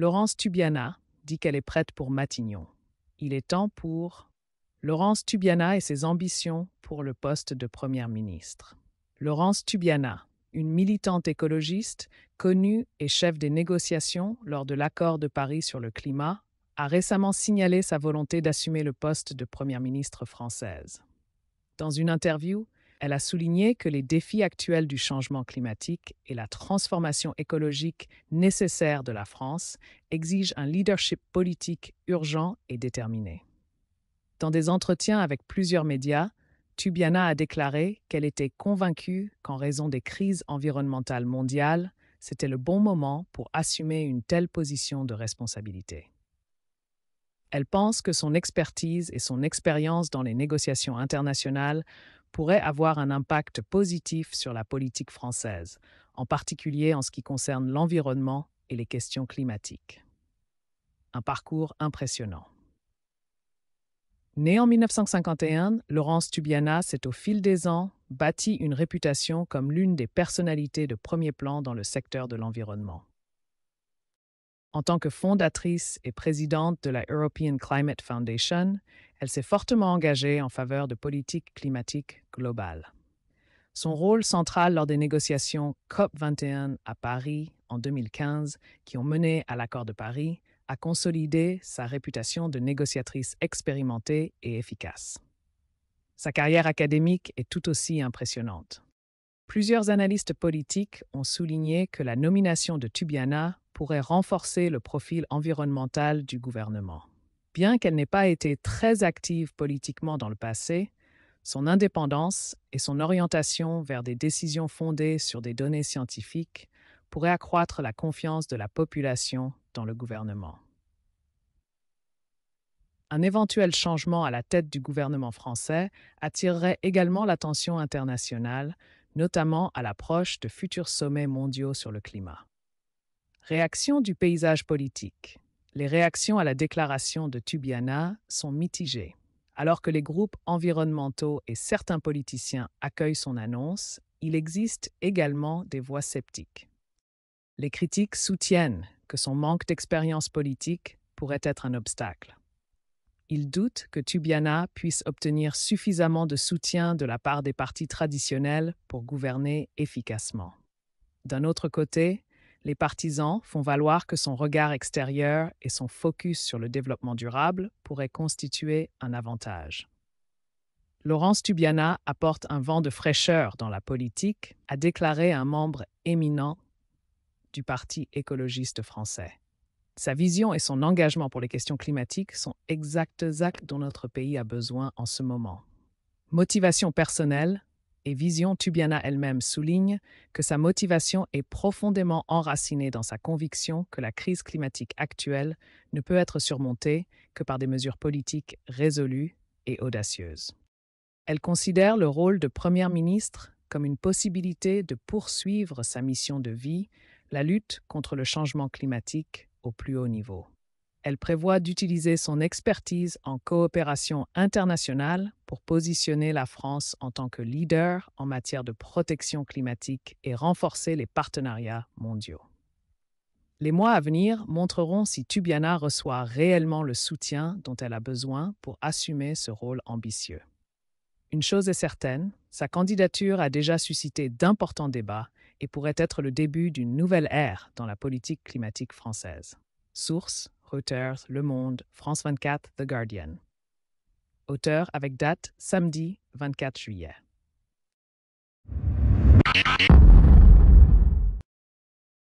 Laurence Tubiana dit qu'elle est prête pour Matignon. Il est temps pour Laurence Tubiana et ses ambitions pour le poste de Première ministre. Laurence Tubiana, une militante écologiste connue et chef des négociations lors de l'accord de Paris sur le climat, a récemment signalé sa volonté d'assumer le poste de Première ministre française. Dans une interview, elle a souligné que les défis actuels du changement climatique et la transformation écologique nécessaire de la France exigent un leadership politique urgent et déterminé. Dans des entretiens avec plusieurs médias, Tubiana a déclaré qu'elle était convaincue qu'en raison des crises environnementales mondiales, c'était le bon moment pour assumer une telle position de responsabilité. Elle pense que son expertise et son expérience dans les négociations internationales pourrait avoir un impact positif sur la politique française, en particulier en ce qui concerne l'environnement et les questions climatiques. Un parcours impressionnant. Née en 1951, Laurence Tubiana s'est au fil des ans bâtie une réputation comme l'une des personnalités de premier plan dans le secteur de l'environnement. En tant que fondatrice et présidente de la European Climate Foundation, elle s'est fortement engagée en faveur de politiques climatiques globales. Son rôle central lors des négociations COP21 à Paris en 2015, qui ont mené à l'accord de Paris, a consolidé sa réputation de négociatrice expérimentée et efficace. Sa carrière académique est tout aussi impressionnante. Plusieurs analystes politiques ont souligné que la nomination de Tubiana pourrait renforcer le profil environnemental du gouvernement. Bien qu'elle n'ait pas été très active politiquement dans le passé, son indépendance et son orientation vers des décisions fondées sur des données scientifiques pourraient accroître la confiance de la population dans le gouvernement. Un éventuel changement à la tête du gouvernement français attirerait également l'attention internationale, notamment à l'approche de futurs sommets mondiaux sur le climat. Réaction du paysage politique les réactions à la déclaration de Tubiana sont mitigées. Alors que les groupes environnementaux et certains politiciens accueillent son annonce, il existe également des voix sceptiques. Les critiques soutiennent que son manque d'expérience politique pourrait être un obstacle. Ils doutent que Tubiana puisse obtenir suffisamment de soutien de la part des partis traditionnels pour gouverner efficacement. D'un autre côté, les partisans font valoir que son regard extérieur et son focus sur le développement durable pourraient constituer un avantage. Laurence Tubiana apporte un vent de fraîcheur dans la politique, a déclaré un membre éminent du Parti écologiste français. Sa vision et son engagement pour les questions climatiques sont exactes actes dont notre pays a besoin en ce moment. Motivation personnelle, et Vision Tubiana elle-même souligne que sa motivation est profondément enracinée dans sa conviction que la crise climatique actuelle ne peut être surmontée que par des mesures politiques résolues et audacieuses. Elle considère le rôle de Première ministre comme une possibilité de poursuivre sa mission de vie, la lutte contre le changement climatique au plus haut niveau. Elle prévoit d'utiliser son expertise en coopération internationale pour positionner la France en tant que leader en matière de protection climatique et renforcer les partenariats mondiaux. Les mois à venir montreront si Tubiana reçoit réellement le soutien dont elle a besoin pour assumer ce rôle ambitieux. Une chose est certaine, sa candidature a déjà suscité d'importants débats et pourrait être le début d'une nouvelle ère dans la politique climatique française. Source Reuters, Le Monde, France 24, The Guardian. Auteur avec date samedi 24 juillet.